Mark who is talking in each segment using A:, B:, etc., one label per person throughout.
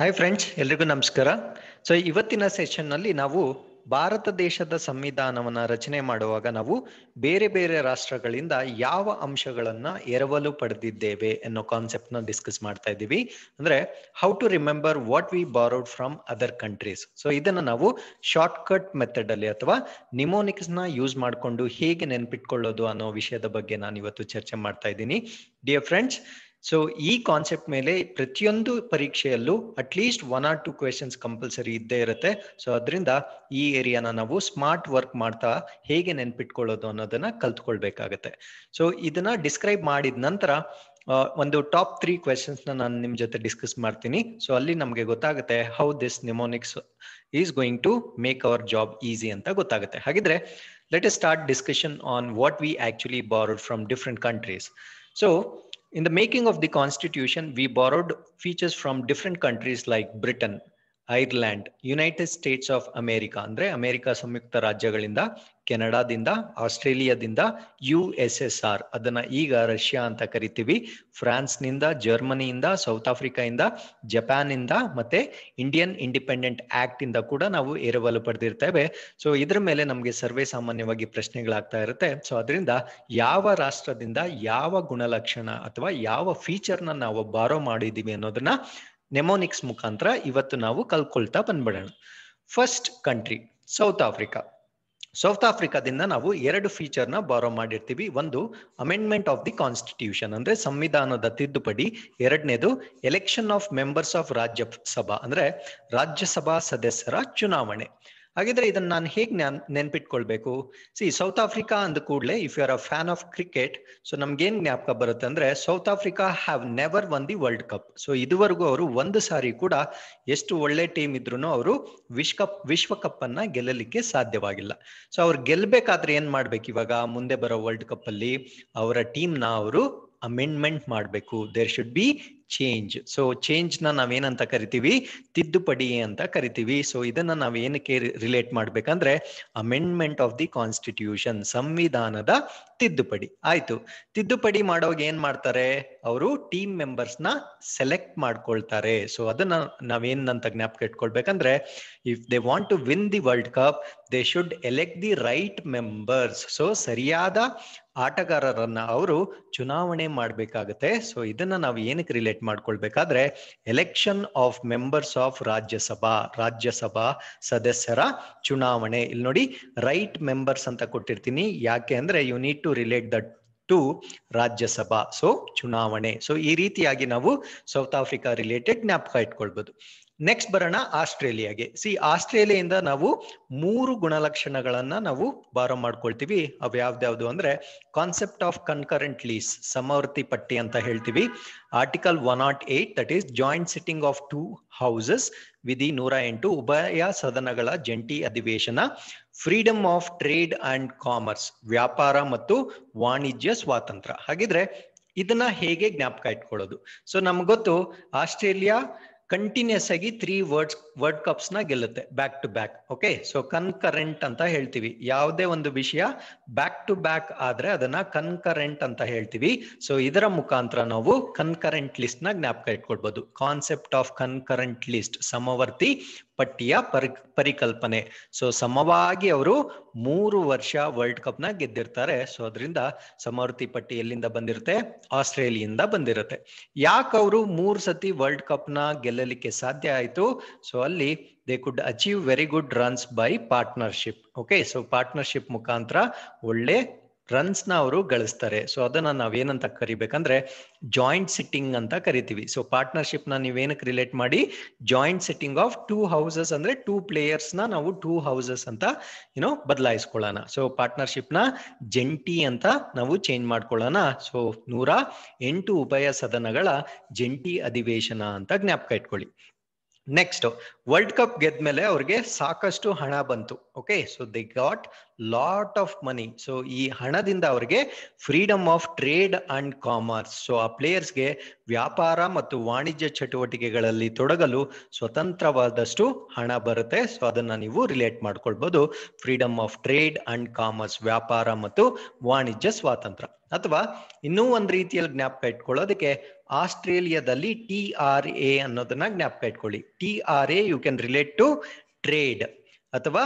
A: hi friends ಎಲ್ರಿಗೂ ನಮಸ್ಕಾರ so ಇವತ್ತಿನ ಸೆಷನ್ನಲ್ಲಿ ನಾವು ಭಾರತ ದೇಶದ ಸಂವಿಧಾನವನ್ನು ರಚನೆ ಮಾಡುವಾಗ ನಾವು ಬೇರೆ ಬೇರೆ ರಾಷ್ಟ್ರಗಳಿಂದ ಯಾವ ಅಂಶಗಳನ್ನು ಎರವಲು ಪಡೆದಿದ್ದೇವೆ ಅನ್ನೋ ಕಾನ್ಸೆಪ್ಟ್ನ ಡಿಸ್ಕಸ್ ಮಾಡ್ತಾ ಇದ್ದೀವಿ ಅಂದ್ರೆ how to remember what we borrowed from other countries so ಇದನ್ನು ನಾವು ಶಾರ್ಟ್ಕಟ್ ಮೆಥಡ್ ಅಲ್ಲಿ ಅಥವಾ ನಿಮೋನಿಕ್ಸ್ನ ಯೂಸ್ ಮಾಡಿಕೊಂಡು ಹೇಗೆ ನೆನಪಿಟ್ಕೊಳ್ಳೋದು ಅನ್ನೋ ವಿಷಯದ ಬಗ್ಗೆ ನಾನು ಇವತ್ತು ಚರ್ಚೆ ಮಾಡ್ತಾ ಇದ್ದೀನಿ ಡಿಯರ್ ಫ್ರೆಂಡ್ಸ್ ಸೊ ಈ ಕಾನ್ಸೆಪ್ಟ್ ಮೇಲೆ ಪ್ರತಿಯೊಂದು ಪರೀಕ್ಷೆಯಲ್ಲೂ at least one or two questions compulsory ಇದ್ದೇ ಇರುತ್ತೆ ಸೊ ಅದರಿಂದ ಈ ಏರಿಯಾನ ನಾವು ಸ್ಮಾರ್ಟ್ ವರ್ಕ್ ಮಾಡ್ತಾ ಹೇಗೆ ನೆನ್ಪಿಟ್ಕೊಳ್ಳೋದು ಅನ್ನೋದನ್ನ ಕಲ್ತ್ಕೊಳ್ಬೇಕಾಗತ್ತೆ ಸೊ ಇದನ್ನ ಡಿಸ್ಕ್ರೈಬ್ ಮಾಡಿದ ನಂತರ ಒಂದು ಟಾಪ್ ತ್ರೀ ಕ್ವೆಶನ್ಸ್ನ ನಾನು ನಿಮ್ಮ ಜೊತೆ ಡಿಸ್ಕಸ್ ಮಾಡ್ತೀನಿ ಸೊ ಅಲ್ಲಿ ನಮಗೆ ಗೊತ್ತಾಗುತ್ತೆ how this mnemonics is going to make our job easy ಅಂತ ಗೊತ್ತಾಗುತ್ತೆ ಹಾಗಿದ್ರೆ let's start discussion on what we actually borrowed from different countries so in the making of the constitution we borrowed features from different countries like britain Ireland United States of America ಅಂದ್ರೆ America ಸಂಯುಕ್ತ ರಾಜ್ಯಗಳಿಂದ ಕೆನಡಾದಿಂದ ಆಸ್ಟ್ರೇಲಿಯಾದಿಂದ U S S R ಅದನ್ನ ಈಗ Russia ಅಂತ ಕರಿತೀವಿ ಫ್ರಾನ್ಸ್ನಿಂದ ಜರ್ಮನಿಯಿಂದ south ಆಫ್ರಿಕಾಯಿಂದ Japan ಇಂದ ಮತ್ತೆ ಇಂಡಿಯನ್ ಇಂಡಿಪೆಂಡೆಂಟ್ ಆಕ್ಟ್ ಇಂದ ಕೂಡ ನಾವು ಎರವಲು ಪಡೆದಿರ್ತೇವೆ ಸೊ ಇದ್ರ ಮೇಲೆ ನಮಗೆ ಸರ್ವೇ ಸಾಮಾನ್ಯವಾಗಿ ಪ್ರಶ್ನೆಗಳಾಗ್ತಾ ಇರುತ್ತೆ ಸೊ ಅದರಿಂದ ಯಾವ ರಾಷ್ಟ್ರದಿಂದ ಯಾವ ಗುಣಲಕ್ಷಣ ಅಥವಾ ಯಾವ ಫೀಚರ್ನ ನಾವು ಬಾರೋ ಮಾಡಿದೀವಿ ಅನ್ನೋದನ್ನ ನೆಮೋನಿಕ್ಸ್ ಮುಖಾಂತರ ಇವತ್ತು ನಾವು ಕಲ್ಕೊಳ್ತಾ ಬಂದ್ಬಿಡೋಣ first country South Africa South ಆಫ್ರಿಕಾದಿಂದ ನಾವು ಎರಡು ಫೀಚರ್ನ ಬಾರೋ ಮಾಡಿರ್ತೀವಿ ಒಂದು ಅಮೆಂಡ್ಮೆಂಟ್ ಆಫ್ ದಿ ಕಾನ್ಸ್ಟಿಟ್ಯೂಷನ್ ಅಂದ್ರೆ ಸಂವಿಧಾನದ ತಿದ್ದುಪಡಿ ಎರಡನೇದು ಎಲೆಕ್ಷನ್ ಆಫ್ ಮೆಂಬರ್ಸ್ ಆಫ್ ರಾಜ್ಯ ಸಭಾ ಅಂದ್ರೆ ರಾಜ್ಯಸಭಾ ಸದಸ್ಯರ ಚುನಾವಣೆ ಹಾಗಿದ್ರೆ ಇದನ್ನ ನಾನು ಹೇಗೆ ನೆನ್ಪಿಟ್ಕೊಳ್ಬೇಕು ಸಿ ಸೌತ್ ಆಫ್ರಿಕಾ ಅಂದ ಕೂಡಲೇ if you are a fan of cricket so ನಮ್ಗೇನ್ ಜ್ಞಾಪಕ ಬರುತ್ತೆ ಅಂದ್ರೆ South Africa have never won the world cup so ಇದುವರೆಗೂ ಅವರು ಒಂದು ಸಾರಿ ಕೂಡ ಎಷ್ಟು ಒಳ್ಳೆ ಟೀಮ್ ಇದ್ರು ಅವರು ವಿಶ್ವಕಪ್ ಕಪ್ ವಿಶ್ವಕಪ್ ಅನ್ನ ಗೆಲ್ಲಲಿಕ್ಕೆ ಸಾಧ್ಯವಾಗಿಲ್ಲ ಸೊ ಅವ್ರು ಗೆಲ್ಬೇಕಾದ್ರೆ ಏನ್ ಮಾಡ್ಬೇಕು ಇವಾಗ ಮುಂದೆ ಬರೋ ವರ್ಲ್ಡ್ ಕಪ್ ಅಲ್ಲಿ ಅವರ ಟೀಮ್ ಅವರು ಅಮೆಂಡ್ಮೆಂಟ್ ಮಾಡಬೇಕು there should be change so ಚೇಂಜ್ನ ನಾವೇನಂತ ಕರಿತೀವಿ ತಿದ್ದುಪಡಿ ಅಂತ ಕರಿತೀವಿ ಸೊ ಇದನ್ನ ನಾವೇನಕ್ಕೆ ರಿಲೇಟ್ ಮಾಡ್ಬೇಕಂದ್ರೆ ಅಮೆಂಡ್ಮೆಂಟ್ ಆಫ್ ದಿ ಕಾನ್ಸ್ಟಿಟ್ಯೂಷನ್ ಸಂವಿಧಾನದ ತಿದ್ದುಪಡಿ ಆಯ್ತು ತಿದ್ದುಪಡಿ ಮಾಡೋವಾಗ ಏನ್ ಮಾಡ್ತಾರೆ ಅವರು ಟೀಮ್ ಮೆಂಬರ್ಸ್ನ ಸೆಲೆಕ್ಟ್ ಮಾಡ್ಕೊಳ್ತಾರೆ ಸೊ ಅದನ್ನ ನಾವೇನಂತ ಜ್ಞಾಪಕ ಇಟ್ಕೊಳ್ಬೇಕಂದ್ರೆ if they want to win the world cup they should elect the right members so ಸರಿಯಾದ ಆಟಗಾರರನ್ನ ಅವರು ಚುನಾವಣೆ ಮಾಡ್ಬೇಕಾಗತ್ತೆ ಸೊ ಇದನ್ನ ನಾವು ಏನಕ್ಕೆ ರಿಲೇಟ್ ಮಾಡ್ಕೊಳ್ಬೇಕಾದ್ರೆ election of members of Rajya Sabha Rajya Sabha ಸದಸ್ಯರ ಚುನಾವಣೆ ಇಲ್ಲಿ ನೋಡಿ ರೈಟ್ ಮೆಂಬರ್ಸ್ ಅಂತ ಕೊಟ್ಟಿರ್ತೀನಿ ಯಾಕೆ ಅಂದ್ರೆ you need to relate that to Rajya Sabha so ಚುನಾವಣೆ ಸೊ ಈ ರೀತಿಯಾಗಿ ನಾವು ಸೌತ್ ಆಫ್ರಿಕಾ ರಿಲೇಟೆಡ್ ಜ್ಞಾಪಕ ಇಟ್ಕೊಳ್ಬಹುದು ನೆಕ್ಸ್ಟ್ ಬರೋಣ ಆಸ್ಟ್ರೇಲಿಯಾಗೆ ಸಿ ಆಸ್ಟ್ರೇಲಿಯಿಂದ ನಾವು ಮೂರು ಗುಣಲಕ್ಷಣಗಳನ್ನ ನಾವು ಬಾರೋ ಮಾಡ್ಕೊಳ್ತೀವಿ ಅವು ಯಾವ್ದ್ಯಾವ್ದು ಅಂದ್ರೆ ಕಾನ್ಸೆಪ್ಟ್ ಆಫ್ ಕನ್ಕರೆಂಟ್ ಲೀಸ್ ಸಮವರ್ತಿ ಪಟ್ಟಿ ಅಂತ ಹೇಳ್ತೀವಿ article one not eight that is joint sitting of two houses ವಿಧಿ ನೂರ ಎಂಟು ಉಭಯ ಸದನಗಳ ಜಂಟಿ ಅಧಿವೇಶನ freedom of trade and commerce ವ್ಯಾಪಾರ ಮತ್ತು ವಾಣಿಜ್ಯ ಸ್ವಾತಂತ್ರ್ಯ ಹಾಗಿದ್ರೆ ಇದನ್ನ ಹೇಗೆ ಜ್ಞಾಪಕ ಇಟ್ಕೊಳ್ಳೋದು ಸೊ ನಮ್ಗೆ ಗೊತ್ತು ಆಸ್ಟ್ರೇಲಿಯಾ ಕಂಟಿನ್ಯೂಸ್ ಆಗಿ ತ್ರೀ ವರ್ಡ್ಸ್ ವರ್ಡ್ ಕಪ್ಸ್ ನ ಗೆಲ್ಲುತ್ತೆ back to back okay so concurrent ಅಂತ ಹೇಳ್ತೀವಿ ಯಾವುದೇ ಒಂದು ವಿಷಯ ಬ್ಯಾಕ್ ಟು ಬ್ಯಾಕ್ ಆದ್ರೆ ಅದನ್ನ ಕನ್ಕರೆಂಟ್ ಅಂತ ಹೇಳ್ತೀವಿ ಸೊ ಇದರ ಮುಖಾಂತರ ನಾವು ಕನ್ಕರೆಂಟ್ ಲಿಸ್ಟ್ ನ ಜ್ಞಾಪಕ ಇಟ್ಕೊಳ್ಬಹುದು ಕಾನ್ಸೆಪ್ಟ್ ಆಫ್ ಕನ್ಕರೆಂಟ್ ಲಿಸ್ಟ್ ಸಮವರ್ತಿ ಪಟ್ಟಿಯ ಪರಿ ಪರಿಕಲ್ಪನೆ ಸೊ ಸಮವಾಗಿ ಅವರು ಮೂರು ವರ್ಷ ವರ್ಲ್ಡ್ ಕಪ್ ಗೆದ್ದಿರ್ತಾರೆ ಸೊ ಅದರಿಂದ ಸಮವರ್ತಿ ಪಟ್ಟಿ ಎಲ್ಲಿಂದ ಬಂದಿರುತ್ತೆ ಆಸ್ಟ್ರೇಲಿಯಿಂದ ಬಂದಿರುತ್ತೆ ಯಾಕೆ ಅವರು ಮೂರು ಸತಿ ವರ್ಲ್ಡ್ ಕಪ್ನ ಗೆಲ್ಲಲಿಕ್ಕೆ ಸಾಧ್ಯ ಆಯ್ತು ಸೊ ಅಲ್ಲಿ they could achieve very good runs by partnership okay so partnership ಮುಖಾಂತರ ಒಳ್ಳೆ ರನ್ಸ್ನ ಅವರು ಗಳಿಸ್ತಾರೆ ಸೊ ಅದನ್ನ ನಾವೇನಂತ ಕರಿಬೇಕಂದ್ರೆ ಜಾಯಿಂಟ್ ಸಿಟ್ಟಿಂಗ್ ಅಂತ ಕರಿತೀವಿ ಸೊ ಪಾರ್ಟ್ನರ್ಶಿಪ್ನ ನೀವೇನಕ್ಕೆ ರಿಲೇಟ್ ಮಾಡಿ joint sitting of two houses ಅಂದ್ರೆ ಟೂ ಪ್ಲೇಯರ್ಸ್ನ ನಾವು ಟೂ ಹೌಸಸ್ ಅಂತ ಏನೋ ಬದಲಾಯಿಸ್ಕೊಳ್ಳೋಣ ಸೊ ಪಾರ್ಟ್ನರ್ಶಿಪ್ನ ಜಂಟಿ ಅಂತ ನಾವು ಚೇಂಜ್ ಮಾಡ್ಕೊಳ್ಳೋಣ ಸೊ ನೂರ ಎಂಟು ಉಭಯ ಸದನಗಳ ಜಂಟಿ ಅಧಿವೇಶನ ಅಂತ ಜ್ಞಾಪಕ ಇಟ್ಕೊಳ್ಳಿ ನೆಕ್ಸ್ಟ್ ವರ್ಲ್ಡ್ ಕಪ್ ಗೆದ್ದ ಮೇಲೆ ಅವ್ರಿಗೆ ಸಾಕಷ್ಟು ಹಣ ಬಂತು okay so they got lot of money so ಈ ಹಣದಿಂದ ಅವ್ರಿಗೆ freedom of trade and commerce so ಆ ಪ್ಲೇಯರ್ಸ್ಗೆ ವ್ಯಾಪಾರ ಮತ್ತು ವಾಣಿಜ್ಯ ಚಟುವಟಿಕೆಗಳಲ್ಲಿ ತೊಡಗಲು ಸ್ವತಂತ್ರವಾದಷ್ಟು ಹಣ ಬರುತ್ತೆ ಸೊ ಅದನ್ನ ನೀವು ರಿಲೇಟ್ ಮಾಡ್ಕೊಳ್ಬಹುದು freedom of trade and commerce ವ್ಯಾಪಾರ ಮತ್ತು ವಾಣಿಜ್ಯ ಸ್ವಾತಂತ್ರ್ಯ ಅಥವಾ ಇನ್ನೂ ಒಂದು ರೀತಿಯಲ್ಲಿ ಜ್ಞಾಪಕ ಇಟ್ಕೊಳ್ಳೋದಕ್ಕೆ ಆಸ್ಟ್ರೇಲಿಯಾದಲ್ಲಿ ಟಿ ಆರ್ ಎ ಅನ್ನೋದನ್ನ ಜ್ಞಾಪಕ ಇಟ್ಕೊಳ್ಳಿ T R A you can relate to trade ಅಥವಾ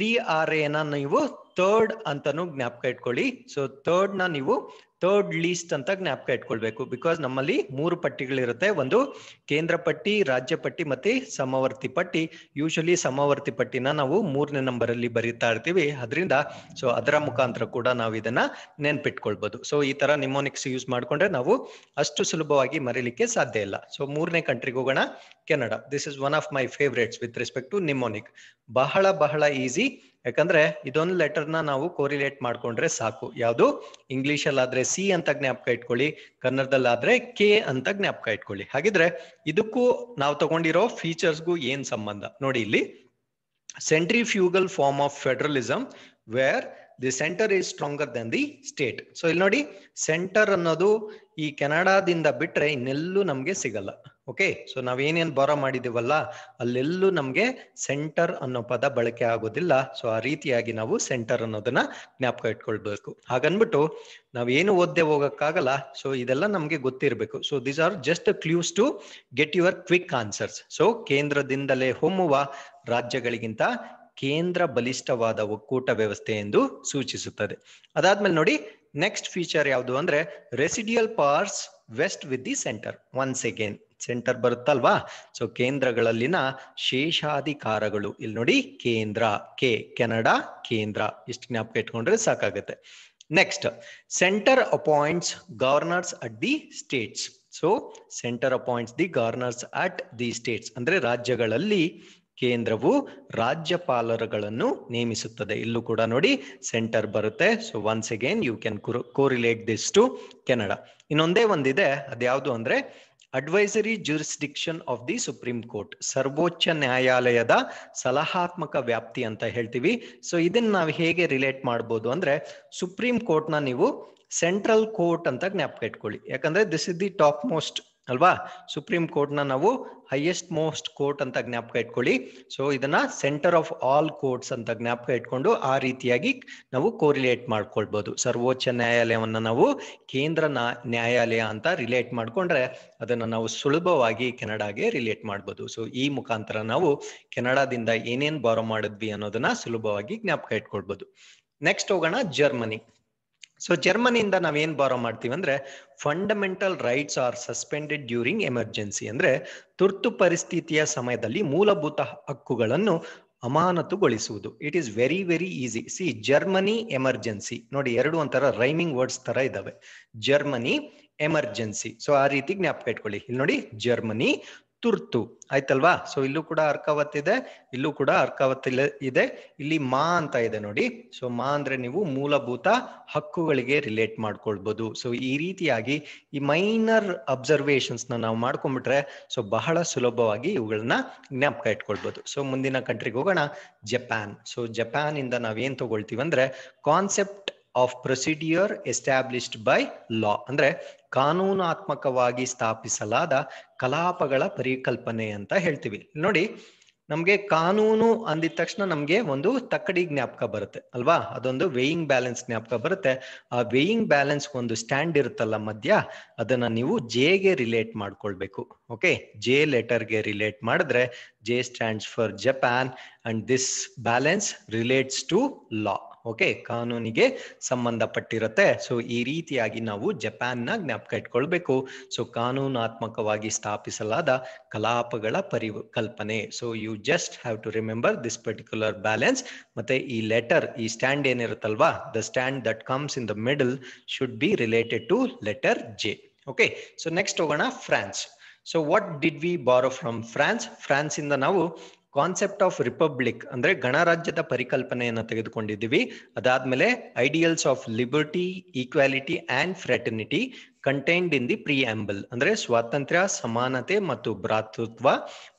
A: ಟಿ ಆರ್ ಎನ ನೀವು ಥರ್ಡ್ ಅಂತಾನು ಜ್ಞಾಪಕ ಇಟ್ಕೊಳ್ಳಿ ಸೊ ಥರ್ಡ್ ನ ನೀವು ಥರ್ಡ್ ಲೀಸ್ಟ್ ಅಂತ ಜ್ಞಾಪಕ ಇಟ್ಕೊಳ್ಬೇಕು ಬಿಕಾಸ್ ನಮ್ಮಲ್ಲಿ ಮೂರು ಪಟ್ಟಿಗಳಿರುತ್ತೆ ಒಂದು ಕೇಂದ್ರ ಪಟ್ಟಿ ರಾಜ್ಯ ಪಟ್ಟಿ ಮತ್ತೆ ಸಮವರ್ತಿ ಪಟ್ಟಿ ಯೂಶಲಿ ಸಮವರ್ತಿ ಪಟ್ಟಿನ ನಾವು ಮೂರನೇ ನಂಬರ್ ಅಲ್ಲಿ ಬರೀತಾ ಇರ್ತೀವಿ ಅದರಿಂದ ಸೊ ಅದರ ಮುಖಾಂತರ ಕೂಡ ನಾವು ಇದನ್ನ ನೆನ್ಪಿಟ್ಕೊಳ್ಬಹುದು ಸೊ ಈ ತರ ನಿಮೋನಿಕ್ಸ್ ಯೂಸ್ ಮಾಡ್ಕೊಂಡ್ರೆ ನಾವು ಅಷ್ಟು ಸುಲಭವಾಗಿ ಮರೀಲಿಕ್ಕೆ ಸಾಧ್ಯ ಇಲ್ಲ ಸೊ ಮೂರನೇ ಕಂಟ್ರಿಗೆ ಹೋಗೋಣ Canada this is one of my favourites with respect to mnemonic ಬಹಳ ಬಹಳ ಈಸಿ ಯಾಕಂದ್ರೆ ಇದೊಂದು ಲೆಟರ್ನ ನಾವು ಕೋರಿಲೇಟ್ ಮಾಡ್ಕೊಂಡ್ರೆ ಸಾಕು ಯಾವುದು ಇಂಗ್ಲಿಷ್ ಅಲ್ಲಾದ್ರೆ ಸಿ ಅಂತ ಜ್ಞಾಪಕ ಇಟ್ಕೊಳ್ಳಿ ಕನ್ನಡದಲ್ಲಾದ್ರೆ ಕೆ ಅಂತ ಜ್ಞಾಪಕ ಇಟ್ಕೊಳ್ಳಿ ಹಾಗಿದ್ರೆ ಇದಕ್ಕೂ ನಾವು ತಗೊಂಡಿರೋ ಫೀಚರ್ಸ್ಗೂ ಏನ್ ಸಂಬಂಧ ನೋಡಿ ಇಲ್ಲಿ centrifugal form of federalism where the centre is stronger than the state so ಇಲ್ಲಿ ನೋಡಿ ಸೆಂಟರ್ ಅನ್ನೋದು ಈ ಕೆನಡಾದಿಂದ ಬಿಟ್ರೆ ಇನ್ನೆಲ್ಲೂ ನಮ್ಗೆ ಸಿಗಲ್ಲ ಓಕೆ ಸೊ ನಾವೇನೇನು ಬಾರೋ ಮಾಡಿದ್ದೀವಲ್ಲ ಅಲ್ಲೆಲ್ಲೂ ನಮಗೆ ಸೆಂಟರ್ ಅನ್ನೋ ಪದ ಬಳಕೆ ಆಗೋದಿಲ್ಲ ಸೊ ಆ ರೀತಿಯಾಗಿ ನಾವು ಸೆಂಟರ್ ಅನ್ನೋದನ್ನ ಜ್ಞಾಪಕ ಇಟ್ಕೊಳ್ಬೇಕು ಹಾಗನ್ಬಿಟ್ಟು ನಾವೇನು ಓದ್ದೆ ಹೋಗಕ್ಕಾಗಲ್ಲ ಸೊ ಇದೆಲ್ಲ ನಮಗೆ ಗೊತ್ತಿರಬೇಕು so these are just clues to get your quick answers so ಕೇಂದ್ರದಿಂದಲೇ ಹೊಮ್ಮುವ ರಾಜ್ಯಗಳಿಗಿಂತ ಕೇಂದ್ರ ಬಲಿಷ್ಠವಾದ ಒಕ್ಕೂಟ ವ್ಯವಸ್ಥೆ ಎಂದು ಸೂಚಿಸುತ್ತದೆ ಅದಾದ್ಮೇಲೆ ನೋಡಿ ನೆಕ್ಸ್ಟ್ ಫೀಚರ್ ಯಾವುದು ಅಂದ್ರೆ residual powers vest with the centre once again centre ಬರುತ್ತಲ್ವಾ ಸೊ ಕೇಂದ್ರಗಳಲ್ಲಿನ ಶೇಷಾಧಿಕಾರಗಳು ಇಲ್ಲಿ ನೋಡಿ ಕೇಂದ್ರ ಕೆ ಕೆನಡಾ ಕೇಂದ್ರ ಇಷ್ಟು ಜ್ಞಾಪಕ ಇಟ್ಕೊಂಡ್ರೆ ಸಾಕಾಗುತ್ತೆ next centre appoints governors at the states so centre appoints the governors at the states ಅಂದ್ರೆ ರಾಜ್ಯಗಳಲ್ಲಿ ಕೇಂದ್ರವು ರಾಜ್ಯಪಾಲರುಗಳನ್ನು ನೇಮಿಸುತ್ತದೆ ಇಲ್ಲೂ ಕೂಡ ನೋಡಿ ಸೆಂಟರ್ ಬರುತ್ತೆ so once again you can correlate this to Canada ಇನ್ನೊಂದೇ ಒಂದಿದೆ ಅದ್ಯಾವುದು ಅಂದ್ರೆ advisory jurisdiction of the supreme court ಸರ್ವೋಚ್ಚ ನ್ಯಾಯಾಲಯದ ಸಲಹಾತ್ಮಕ ವ್ಯಾಪ್ತಿ ಅಂತ ಹೇಳ್ತೀವಿ ಸೊ ಇದನ್ನ ನಾವು ಹೇಗೆ ರಿಲೇಟ್ ಮಾಡ್ಬೋದು ಅಂದ್ರೆ ಸುಪ್ರೀಂ ಕೋರ್ಟ್ನ ನೀವು ಸೆಂಟ್ರಲ್ ಕೋರ್ಟ್ ಅಂತ ಜ್ಞಾಪಕ ಇಟ್ಕೊಳ್ಳಿ ಯಾಕಂದ್ರೆ this is the topmost ಅಲ್ವಾ ಸುಪ್ರೀಂ ಕೋರ್ಟ್ನ ನಾವು ಹೈಯೆಸ್ಟ್ ಮೋಸ್ಟ್ ಕೋರ್ಟ್ ಅಂತ ಜ್ಞಾಪಕ ಇಟ್ಕೊಳ್ಳಿ ಸೊ ಇದನ್ನ ಸೆಂಟರ್ ಆಫ್ ಆಲ್ ಕೋರ್ಟ್ಸ್ ಅಂತ ಜ್ಞಾಪಕ ಇಟ್ಕೊಂಡು ಆ ರೀತಿಯಾಗಿ ನಾವು ಕೋರಿಲೇಟ್ ಮಾಡ್ಕೊಳ್ಬಹುದು ಸರ್ವೋಚ್ಚ ನ್ಯಾಯಾಲಯವನ್ನ ನಾವು ಕೇಂದ್ರ ನ್ಯಾಯಾಲಯ ಅಂತ ರಿಲೇಟ್ ಮಾಡ್ಕೊಂಡ್ರೆ ಅದನ್ನ ನಾವು ಸುಲಭವಾಗಿ ಕೆನಡಾಗೆ ರಿಲೇಟ್ ಮಾಡ್ಬೋದು ಸೊ ಈ ಮುಖಾಂತರ ನಾವು ಕೆನಡಾದಿಂದ ಏನೇನ್ ಬಾರೋ ಮಾಡಿದ್ವಿ ಅನ್ನೋದನ್ನ ಸುಲಭವಾಗಿ ಜ್ಞಾಪಕ ಇಟ್ಕೊಳ್ಬಹುದು ನೆಕ್ಸ್ಟ್ ಹೋಗೋಣ ಜರ್ಮನಿ ಸೊ ಜರ್ಮನಿಯಿಂದ ನಾವೇನ್ ಬಾರೋ ಮಾಡ್ತೀವಿ ಅಂದ್ರೆ fundamental rights are suspended during emergency ಅಂದ್ರೆ ತುರ್ತು ಪರಿಸ್ಥಿತಿಯ ಸಮಯದಲ್ಲಿ ಮೂಲಭೂತ ಹಕ್ಕುಗಳನ್ನು ಅಮಾನತುಗೊಳಿಸುವುದು it is very very easy see Germany emergency ನೋಡಿ ಎರಡು ಒಂಥರ ರೈಮಿಂಗ್ ವರ್ಡ್ಸ್ ತರ ಇದಾವೆ ಜರ್ಮನಿ ಎಮರ್ಜೆನ್ಸಿ ಸೊ ಆ ರೀತಿ ಜ್ಞಾಪಕ ಇಟ್ಕೊಳ್ಳಿ ಇಲ್ಲಿ ನೋಡಿ ಜರ್ಮನಿ ತುರ್ತು ಆಯ್ತಲ್ವಾ ಸೊ ಇಲ್ಲೂ ಕೂಡ ಅರ್ಕಾವತ್ ಇದೆ ಇಲ್ಲೂ ಕೂಡ ಅರ್ಕಾವತ್ ಇದೆ ಇಲ್ಲಿ ಮಾ ಅಂತ ಇದೆ ನೋಡಿ ಸೊ ಮಾ ಅಂದ್ರೆ ನೀವು ಮೂಲಭೂತ ಹಕ್ಕುಗಳಿಗೆ ರಿಲೇಟ್ ಮಾಡ್ಕೊಳ್ಬಹುದು ಸೊ ಈ ರೀತಿಯಾಗಿ ಈ ಮೈನರ್ ಅಬ್ಸರ್ವೇಷನ್ಸ್ ನ ನಾವು ಮಾಡ್ಕೊಂಡ್ಬಿಟ್ರೆ ಸೊ ಬಹಳ ಸುಲಭವಾಗಿ ಇವುಗಳನ್ನ ಜ್ಞಾಪಕ ಇಟ್ಕೊಳ್ಬಹುದು ಸೊ ಮುಂದಿನ ಕಂಟ್ರಿಗೆ ಹೋಗೋಣ ಜಪಾನ್ ಸೊ ಜಪಾನ್ ಇಂದ ನಾವೇನ್ ತಗೊಳ್ತೀವಿ ಅಂದ್ರೆ concept of procedure established by law ಅಂದ್ರೆ ಕಾನೂನಾತ್ಮಕವಾಗಿ ಸ್ಥಾಪಿಸಲಾದ ಕಲಾಪಗಳ ಪರಿಕಲ್ಪನೆ ಅಂತ ಹೇಳ್ತೀವಿ ನೋಡಿ ನಮಗೆ ಕಾನೂನು ಅಂದಿದ ತಕ್ಷಣ ನಮಗೆ ಒಂದು ತಕ್ಕಡಿ ಜ್ಞಾಪಕ ಬರುತ್ತೆ ಅಲ್ವಾ ಅದೊಂದು ವೇಯಿಂಗ್ ಬ್ಯಾಲೆನ್ಸ್ ಜ್ಞಾಪಕ ಬರುತ್ತೆ ಆ ವೇಯಿಂಗ್ ಬ್ಯಾಲೆನ್ಸ್ ಒಂದು ಸ್ಟ್ಯಾಂಡ್ ಇರುತ್ತಲ್ಲ ಮಧ್ಯ ಅದನ್ನ ನೀವು ಜೆಗೆ ರಿಲೇಟ್ ಮಾಡ್ಕೊಳ್ಬೇಕು ಓಕೆ ಜೆ ಲೆಟರ್ಗೆ ರಿಲೇಟ್ ಮಾಡಿದ್ರೆ J stands for Japan and this balance relates to law okay ಕಾನೂನಿಗೆ ಸಂಬಂಧಪಟ್ಟಿರುತ್ತೆ ಸೊ ಈ ರೀತಿಯಾಗಿ ನಾವು ಜಪಾನ್ನ ಜ್ಞಾಪಕ ಇಟ್ಕೊಳ್ಬೇಕು ಸೊ ಕಾನೂನಾತ್ಮಕವಾಗಿ ಸ್ಥಾಪಿಸಲಾದ ಕಲಾಪಗಳ ಕಲ್ಪನೆ so you just have to remember this particular balance ಮತ್ತೆ ಈ ಲೆಟರ್ ಈ ಸ್ಟ್ಯಾಂಡ್ ಏನಿರುತ್ತಲ್ವಾ the stand that comes in the middle should be related to letter J okay so next ಹೋಗೋಣ France so what did we borrow from France France ಇಂದ ನಾವು concept of republic ಅಂದ್ರೆ ಗಣರಾಜ್ಯದ ಪರಿಕಲ್ಪನೆಯನ್ನು ತೆಗೆದುಕೊಂಡಿದ್ದೀವಿ ಅದಾದ್ಮೇಲೆ ideals of liberty equality and fraternity contained in the preamble ಅಂದ್ರೆ ಸ್ವಾತಂತ್ರ್ಯ ಸಮಾನತೆ ಮತ್ತು ಭ್ರಾತೃತ್ವ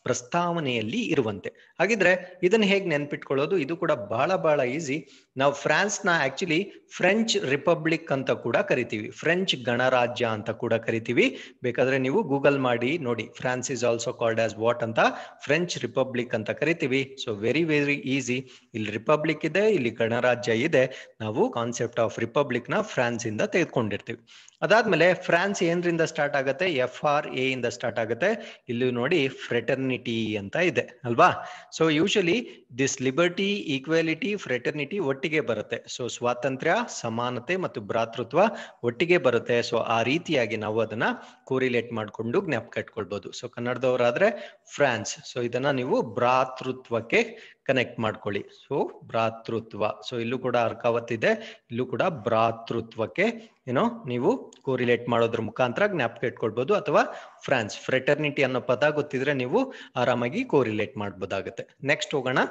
A: ಪ್ರಸ್ತಾವನೆಯಲ್ಲಿ ಇರುವಂತೆ ಹಾಗಿದ್ರೆ ಇದನ್ನ ಹೇಗೆ ನೆನ್ಪಿಟ್ಕೊಳ್ಳೋದು ಇದು ಕೂಡ ಬಹಳ ಬಹಳ ಈಸಿ ನಾವು ಫ್ರಾನ್ಸ್ ನ ಆಕ್ಚುಲಿ ಫ್ರೆಂಚ್ ರಿಪಬ್ಲಿಕ್ ಅಂತ ಕೂಡ ಕರಿತೀವಿ ಫ್ರೆಂಚ್ ಗಣರಾಜ್ಯ ಅಂತ ಕೂಡ ಕರಿತೀವಿ ಬೇಕಾದ್ರೆ ನೀವು ಗೂಗಲ್ ಮಾಡಿ ನೋಡಿ France is also called as what ಅಂತ ಫ್ರೆಂಚ್ ರಿಪಬ್ಲಿಕ್ ಅಂತ ಕರಿತೀವಿ ಸೊ ವೆರಿ ವೆರಿ ಈಸಿ ಇಲ್ಲಿ ರಿಪಬ್ಲಿಕ್ ಇದೆ ಇಲ್ಲಿ ಗಣರಾಜ್ಯ ಇದೆ ನಾವು ಕಾನ್ಸೆಪ್ಟ್ ಆಫ್ ರಿಪಬ್ಲಿಕ್ ನ ಫ್ರಾನ್ಸ್ ಇಂದ ತೆಗೆದುಕೊಂಡಿರ್ತೀವಿ ಅದಾದ್ಮೇಲೆ ಫ್ರಾನ್ಸ್ ಏನ್ರಿಂದ ಸ್ಟಾರ್ಟ್ ಆಗುತ್ತೆ ಎಫ್ ಆರ್ ಎ ಇಂದ ಸ್ಟಾರ್ಟ್ ಆಗುತ್ತೆ ಇಲ್ಲಿ ನೋಡಿ ಫ್ರೆಟರ್ನಿಟಿ ಅಂತ ಇದೆ ಅಲ್ವಾ so usually this liberty equality fraternity ಒಟ್ಟಿಗೆ ಬರುತ್ತೆ ಸೊ ಸ್ವಾತಂತ್ರ್ಯ ಸಮಾನತೆ ಮತ್ತು ಭ್ರಾತೃತ್ವ ಒಟ್ಟಿಗೆ ಬರುತ್ತೆ ಸೊ ಆ ರೀತಿಯಾಗಿ ನಾವು ಅದನ್ನ ಕೋರಿಲೇಟ್ ಮಾಡಿಕೊಂಡು ಜ್ಞಾಪಕ ಇಟ್ಕೊಳ್ಬಹುದು ಸೊ ಕನ್ನಡದವರಾದ್ರೆ ಫ್ರಾನ್ಸ್ ಸೊ ಇದನ್ನ ನೀವು ಭ್ರಾತೃತ್ವಕ್ಕೆ ಕನೆಕ್ಟ್ ಮಾಡ್ಕೊಳ್ಳಿ ಸೊ ಭ್ರಾತೃತ್ವ ಸೊ ಇಲ್ಲೂ ಕೂಡ ಅರ್ಕಾವತ್ ಇದೆ ಇಲ್ಲೂ ಕೂಡ ಭ್ರಾತೃತ್ವಕ್ಕೆ ಏನೋ ನೀವು ಕೋರಿಲೇಟ್ ಮಾಡೋದ್ರ ಮುಖಾಂತರ ಜ್ಞಾಪಕ ಇಟ್ಕೊಳ್ಬಹುದು ಅಥವಾ ಫ್ರಾನ್ಸ್ ಫ್ರೆಟರ್ನಿಟಿ ಅನ್ನೋ ಪದ ಗೊತ್ತಿದ್ರೆ ನೀವು ಆರಾಮಾಗಿ ಕೋರಿಲೇಟ್ ಮಾಡ್ಬೋದಾಗುತ್ತೆ ನೆಕ್ಸ್ಟ್ ಹೋಗೋಣ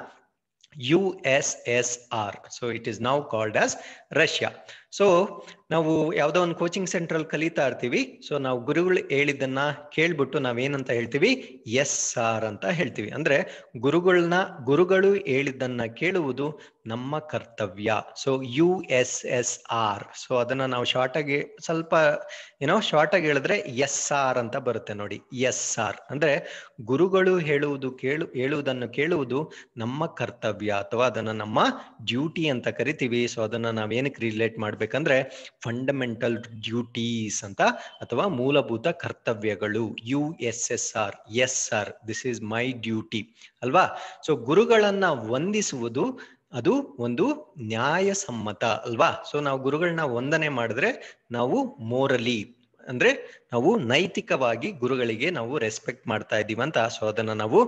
A: U S S R so it is now called as Russia so ನಾವು ಯಾವ್ದೋ ಒಂದು ಕೋಚಿಂಗ್ ಸೆಂಟರ್ ಅಲ್ಲಿ ಕಲಿತಾ ಇರ್ತೀವಿ ಸೊ ನಾವು ಗುರುಗಳು ಹೇಳಿದ್ದನ್ನ ಕೇಳ್ಬಿಟ್ಟು ನಾವೇನಂತ ಹೇಳ್ತೀವಿ ಎಸ್ ಸಾರ್ ಅಂತ ಹೇಳ್ತೀವಿ ಅಂದ್ರೆ ಗುರುಗಳನ್ನ ಗುರುಗಳು ಹೇಳಿದ್ದನ್ನ ಕೇಳುವುದು ನಮ್ಮ ಕರ್ತವ್ಯ so U S S R so ಅದನ್ನ ನಾವು ಶಾರ್ಟ್ ಆಗಿ ಸ್ವಲ್ಪ ಏನೋ ಶಾರ್ಟ್ ಆಗಿ ಹೇಳಿದ್ರೆ ಎಸ್ ಆರ್ ಅಂತ ಬರುತ್ತೆ ನೋಡಿ ಎಸ್ ಆರ್ ಅಂದ್ರೆ ಗುರುಗಳು ಹೇಳುವುದು ಕೇಳು ಹೇಳುವುದನ್ನು ಕೇಳುವುದು ನಮ್ಮ ಕರ್ತವ್ಯ ಅಥವಾ ಅದನ್ನ ನಮ್ಮ ಡ್ಯೂಟಿ ಅಂತ ಕರಿತೀವಿ ಸೊ ಅದನ್ನ ನಾವೇನಕ್ಕೆ ರಿಲೇಟ್ ಮಾಡ್ಬೇಕು ಮಾಡ್ಬೇಕಂದ್ರೆ ಫಂಡಮೆಂಟಲ್ ಡ್ಯೂಟೀಸ್ ಅಂತ ಅಥವಾ ಮೂಲಭೂತ ಕರ್ತವ್ಯಗಳು U S S R S R this is my duty ಅಲ್ವಾ ಸೊ ಗುರುಗಳನ್ನ ವಂದಿಸುವುದು ಅದು ಒಂದು ನ್ಯಾಯಸಮ್ಮತ ಅಲ್ವಾ ಸೊ ನಾವು ಗುರುಗಳನ್ನ ವಂದನೆ ಮಾಡಿದ್ರೆ ನಾವು ಮೋರಲಿ ಅಂದ್ರೆ ನಾವು ನೈತಿಕವಾಗಿ ಗುರುಗಳಿಗೆ ನಾವು ರೆಸ್ಪೆಕ್ಟ್ ಮಾಡ್ತಾ ಇದ್ದೀವಿ ಅಂತ ಸೊ ಅದನ್ನ ನಾವು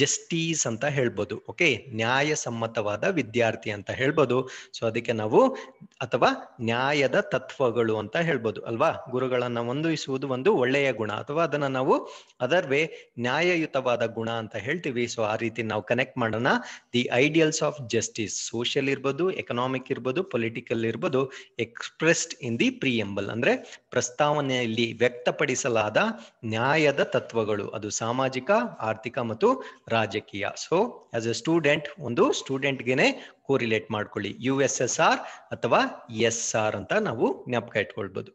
A: ಜಸ್ಟೀಸ್ ಅಂತ ಹೇಳ್ಬೋದು ಓಕೆ ನ್ಯಾಯಸಮ್ಮತವಾದ ವಿದ್ಯಾರ್ಥಿ ಅಂತ ಹೇಳ್ಬೋದು ಸೊ ಅದಕ್ಕೆ ನಾವು ಅಥವಾ ನ್ಯಾಯದ ತತ್ವಗಳು ಅಂತ ಹೇಳ್ಬೋದು ಅಲ್ವಾ ಗುರುಗಳನ್ನ ಹೊಂದಿಸುವುದು ಒಂದು ಒಳ್ಳೆಯ ಗುಣ ಅಥವಾ ಅದನ್ನ ನಾವು ಅದರ್ ವೇ ನ್ಯಾಯಯುತವಾದ ಗುಣ ಅಂತ ಹೇಳ್ತೀವಿ ಸೊ ಆ ರೀತಿ ನಾವು ಕನೆಕ್ಟ್ ಮಾಡೋಣ the ideals of justice social ಇರ್ಬೋದು ಎಕನಾಮಿಕ್ ಇರ್ಬೋದು ಪೊಲಿಟಿಕಲ್ ಇರ್ಬೋದು ಎಕ್ಸ್ಪ್ರೆಸ್ಡ್ ಇನ್ ದಿ ಪ್ರಿಯಂಬಲ್ ಅಂದ್ರೆ ಪ್ರಸ್ತಾವನೆಯಲ್ಲಿ ವ್ಯಕ್ತ ವ್ಯಕ್ತಪಡಿಸಲಾದ ನ್ಯಾಯದ ತತ್ವಗಳು ಅದು ಸಾಮಾಜಿಕ ಆರ್ಥಿಕ ಮತ್ತು ರಾಜಕೀಯ ಸೊ ಆಸ್ ಎ ಸ್ಟೂಡೆಂಟ್ ಒಂದು ಸ್ಟೂಡೆಂಟ್ಗೆನೆ ಕೋರಿಲೇಟ್ ಮಾಡ್ಕೊಳ್ಳಿ ಯು ಎಸ್ ಎಸ್ ಆರ್ ಅಥವಾ ಎಸ್ ಆರ್ ಅಂತ ನಾವು ಜ್ಞಾಪಕ ಇಟ್ಕೊಳ್ಬಹುದು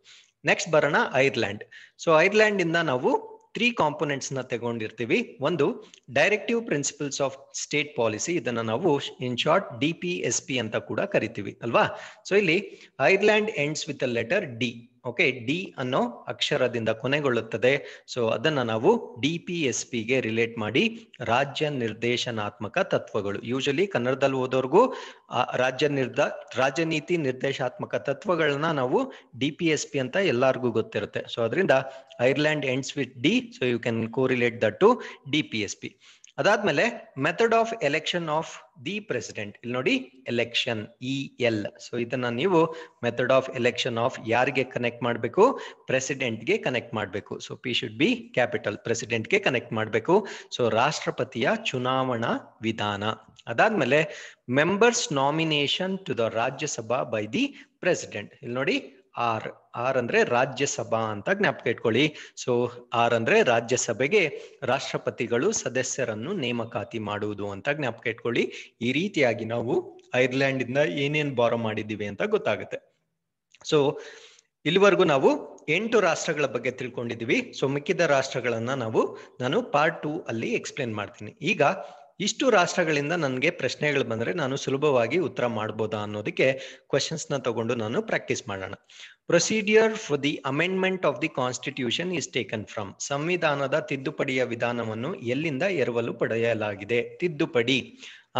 A: ನೆಕ್ಸ್ಟ್ ಬರೋಣ ಐರ್ಲ್ಯಾಂಡ್ ಸೊ ಐರ್ಲ್ಯಾಂಡ್ ಇಂದ ನಾವು ತ್ರೀ ಕಾಂಪೊನೆಂಟ್ಸ್ ನ ತಗೊಂಡಿರ್ತೀವಿ ಒಂದು directive principles of state policy ಇದನ್ನ ನಾವು in short D P S P ಅಂತ ಕೂಡ ಕರಿತೀವಿ ಅಲ್ವಾ ಸೊ ಇಲ್ಲಿ Ireland ends with a letter D okay D ಅನ್ನೋ ಅಕ್ಷರದಿಂದ ಕೊನೆಗೊಳ್ಳುತ್ತದೆ ಸೊ ಅದನ್ನ ನಾವು ಡಿ ಪಿ ಎಸ್ ಪಿಗೆ ಗೆ ರಿಲೇಟ್ ಮಾಡಿ ರಾಜ್ಯ ನಿರ್ದೇಶನಾತ್ಮಕ ತತ್ವಗಳು ಯೂಶಲಿ ಕನ್ನಡದಲ್ಲಿ ಓದೋರ್ಗೂ ರಾಜ್ಯ ನಿರ್ದ ರಾಜ್ಯ ನೀತಿ ನಿರ್ದೇಶಾತ್ಮಕ ತತ್ವಗಳನ್ನ ನಾವು ಡಿ ಪಿ ಎಸ್ ಪಿ ಅಂತ ಎಲ್ಲಾರ್ಗೂ ಗೊತ್ತಿರುತ್ತೆ ಸೊ ಅದರಿಂದ Ireland ends with D so you can correlate that to D P S P ಅದಾದ್ಮೇಲೆ method of election of the president ಇಲ್ಲಿ ನೋಡಿ ಎಲೆಕ್ಷನ್ ಇ ಎಲ್ ಸೊ ಇದನ್ನ ನೀವು ಮೆಥಡ್ ಆಫ್ ಎಲೆಕ್ಷನ್ ಆಫ್ ಯಾರಿಗೆ ಕನೆಕ್ಟ್ ಮಾಡಬೇಕು ಪ್ರೆಸಿಡೆಂಟ್ಗೆ ಕನೆಕ್ಟ್ ಮಾಡಬೇಕು so P should be capital ಪ್ರೆಸಿಡೆಂಟ್ಗೆ ಕನೆಕ್ಟ್ ಮಾಡಬೇಕು ಸೊ ರಾಷ್ಟ್ರಪತಿಯ ಚುನಾವಣಾ ವಿಧಾನ ಅದಾದ್ಮೇಲೆ members nomination to the Rajya Sabha by the president ಇಲ್ಲಿ ನೋಡಿ ಆರ್ ಆರ್ ಅಂದ್ರೆ ರಾಜ್ಯಸಭಾ ಅಂತ ಜ್ಞಾಪಕ ಇಟ್ಕೊಳ್ಳಿ ಸೊ ಆರ್ ಅಂದ್ರೆ ರಾಜ್ಯಸಭೆಗೆ ರಾಷ್ಟ್ರಪತಿಗಳು ಸದಸ್ಯರನ್ನು ನೇಮಕಾತಿ ಮಾಡುವುದು ಅಂತ ಜ್ಞಾಪಕ ಇಟ್ಕೊಳ್ಳಿ ಈ ರೀತಿಯಾಗಿ ನಾವು ಐರ್ಲೆಂಡ್ ಇಂದ ಏನೇನ್ ಬಾರೋ ಮಾಡಿದ್ದೀವಿ ಅಂತ ಗೊತ್ತಾಗುತ್ತೆ ಸೊ ಇಲ್ಲಿವರೆಗೂ ನಾವು ಎಂಟು ರಾಷ್ಟ್ರಗಳ ಬಗ್ಗೆ ತಿಳ್ಕೊಂಡಿದ್ದೀವಿ ಸೊ ಮಿಕ್ಕಿದ ರಾಷ್ಟ್ರಗಳನ್ನ ನಾವು ನಾನು ಪಾರ್ಟ್ ಟೂ ಅಲ್ಲಿ ಎಕ್ಸ್ಪ್ಲೇನ್ ಮಾಡ್ತೀನಿ ಈಗ ಇಷ್ಟು ರಾಷ್ಟ್ರಗಳಿಂದ ನನಗೆ ಪ್ರಶ್ನೆಗಳು ಬಂದರೆ ನಾನು ಸುಲಭವಾಗಿ ಉತ್ತರ ಮಾಡ್ಬೋದಾ ಅನ್ನೋದಕ್ಕೆ ಕ್ವಶನ್ಸ್ನ ತಗೊಂಡು ನಾನು ಪ್ರಾಕ್ಟೀಸ್ ಮಾಡೋಣ procedure for the amendment of the constitution is taken from ಸಂವಿಧಾನದ ತಿದ್ದುಪಡಿಯ ವಿಧಾನವನ್ನು ಎಲ್ಲಿಂದ ಎರವಲು ಪಡೆಯಲಾಗಿದೆ ತಿದ್ದುಪಡಿ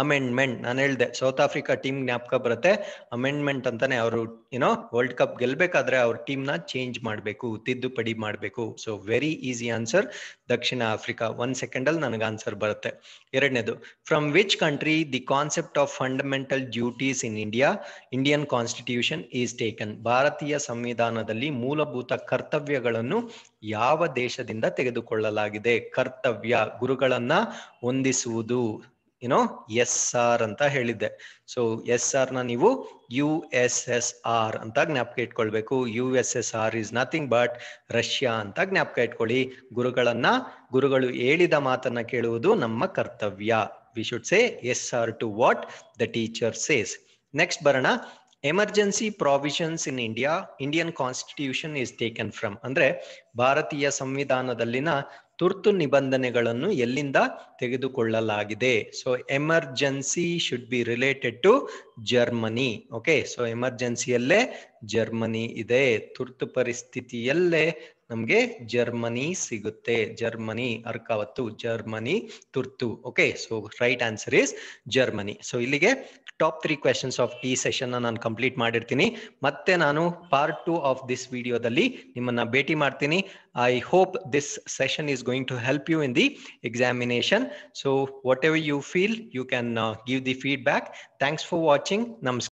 A: ಅಮೆಂಡ್ಮೆಂಟ್ ನಾನು ಹೇಳ್ದೆ ಸೌತ್ ಆಫ್ರಿಕಾ ಟೀಮ್ ಜ್ಞಾಪಕ ಬರುತ್ತೆ ಅಮೆಂಡ್ಮೆಂಟ್ ಅಂತಾನೆ ಅವರು ಏನೋ ವರ್ಲ್ಡ್ ಕಪ್ ಗೆಲ್ಬೇಕಾದ್ರೆ ಅವ್ರ ಟೀಮ್ ಚೇಂಜ್ ಮಾಡಬೇಕು ತಿದ್ದುಪಡಿ ಮಾಡಬೇಕು ಸೊ ವೆರಿ ಈಸಿ ಆನ್ಸರ್ ದಕ್ಷಿಣ ಆಫ್ರಿಕಾ ಒನ್ ಸೆಕೆಂಡ್ ಅಲ್ಲಿ ನನಗೆ ಆನ್ಸರ್ ಬರುತ್ತೆ ಎರಡನೇದು from which country the concept of fundamental duties in India Indian constitution is taken ಭಾರತೀಯ ಸಂವಿಧಾನದಲ್ಲಿ ಮೂಲಭೂತ ಕರ್ತವ್ಯಗಳನ್ನು ಯಾವ ದೇಶದಿಂದ ತೆಗೆದುಕೊಳ್ಳಲಾಗಿದೆ ಕರ್ತವ್ಯ ಗುರುಗಳನ್ನ ಹೊಂದಿಸುವುದು ಏನೋ ಎಸ್ ಆರ್ ಅಂತ ಹೇಳಿದ್ದೆ ಸೊ ಎಸ್ ಆರ್ ನ ನೀವು ಯು ಎಸ್ ಎಸ್ ಆರ್ ಅಂತ ಜ್ಞಾಪಕ ಇಟ್ಕೊಳ್ಬೇಕು U S S R is nothing but Russia ಅಂತ ಜ್ಞಾಪಕ ಇಟ್ಕೊಳ್ಳಿ ಗುರುಗಳನ್ನ ಗುರುಗಳು ಹೇಳಿದ ಮಾತನ್ನ ಕೇಳುವುದು ನಮ್ಮ ಕರ್ತವ್ಯ we should say S R to what the teacher says next ಬರೋಣ emergency provisions in India Indian constitution is taken from ಅಂದ್ರೆ ಭಾರತೀಯ ಸಂವಿಧಾನದಲ್ಲಿನ ತುರ್ತು ನಿಬಂಧನೆಗಳನ್ನು ಎಲ್ಲಿಂದ ತೆಗೆದುಕೊಳ್ಳಲಾಗಿದೆ so emergency should be related to Germany okay so ಎಮರ್ಜೆನ್ಸಿಯಲ್ಲೇ ಜರ್ಮನಿ ಇದೆ ತುರ್ತು ಪರಿಸ್ಥಿತಿಯಲ್ಲೇ ನಮಗೆ ಜರ್ಮನಿ ಸಿಗುತ್ತೆ ಜರ್ಮನಿ ಅರ್ಕಾವತ್ತು ಜರ್ಮನಿ ತುರ್ತು okay so right answer is Germany so ಇಲ್ಲಿಗೆ ಟಾಪ್ ತ್ರೀ ಕ್ವೆಶನ್ಸ್ ಆಫ್ ಈ ಸೆಷನ್ ನಾನು ಕಂಪ್ಲೀಟ್ ಮಾಡಿರ್ತೀನಿ ಮತ್ತೆ ನಾನು ಪಾರ್ಟ್ ಟು ಆಫ್ ದಿಸ್ ವಿಡಿಯೋದಲ್ಲಿ ನಿಮ್ಮನ್ನ ಭೇಟಿ ಮಾಡ್ತೀನಿ I hope this session is going to help you in the examination so whatever you feel you can give the feedback thanks for watching ನಮಸ್ಕಾರ